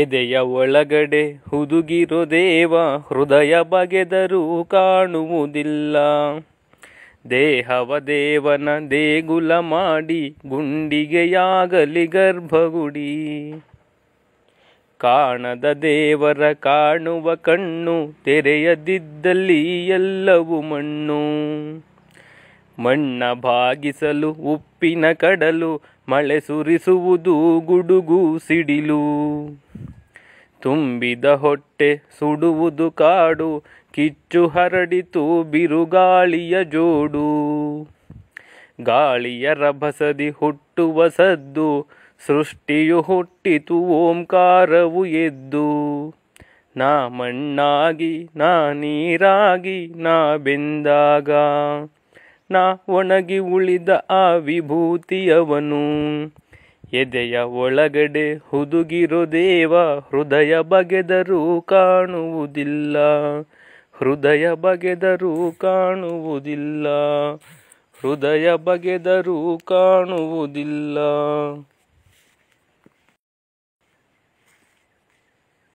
ಎದೆಯ ಒಳಗಡೆ ಹುದುಗಿರೋ ದೇವ ಹೃದಯ ಬಗೆದರೂ ಕಾಣುವುದಿಲ್ಲ ದೇಹವ ದೇವನ ದೇಗುಲ ಮಾಡಿ ಗುಂಡಿಗೆಯಾಗಲಿ ಗರ್ಭಗುಡಿ ಕಾಣದ ದೇವರ ಕಾಣುವ ಕಣ್ಣು ತೆರೆಯದಿದ್ದಲ್ಲಿ ಎಲ್ಲವೂ ಮಣ್ಣು ಮಣ್ಣ ಭಾಗಿಸಲು ಉಪ್ಪಿನ ಕಡಲು ಮಳೆ ಸುರಿಸುವುದು ಗುಡುಗು ಸಿಡಿಲು ತುಂಬಿದ ಹೊಟ್ಟೆ ಸುಡುವುದು ಕಾಡು ಕಿಚ್ಚು ಹರಡಿತು ಬಿರುಗಾಳಿಯ ಜೋಡು ಗಾಳಿಯ ರಭಸದಿ ಹುಟ್ಟುವ ಸದ್ದು ಸೃಷ್ಟಿಯು ಹುಟ್ಟಿತು ಓಂಕಾರವು ಎದ್ದು ನಾ ಮಣ್ಣಾಗಿ ನಾ ನೀರಾಗಿ ನಾ ಬೆಂದಾಗ ಕೃಷ್ಣ ಒಣಗಿ ಉಳಿದ ಆ ವಿಭೂತಿಯವನು ಎದೆಯ ಒಳಗಡೆ ಹುದುಗಿರೋ ದೇವ ಹೃದಯ ಬಗೆದರೂ ಕಾಣುವುದಿಲ್ಲ ಹೃದಯ ಬಗೆದರೂ ಕಾಣುವುದಿಲ್ಲ ಹೃದಯ ಬಗೆದರೂ ಕಾಣುವುದಿಲ್ಲ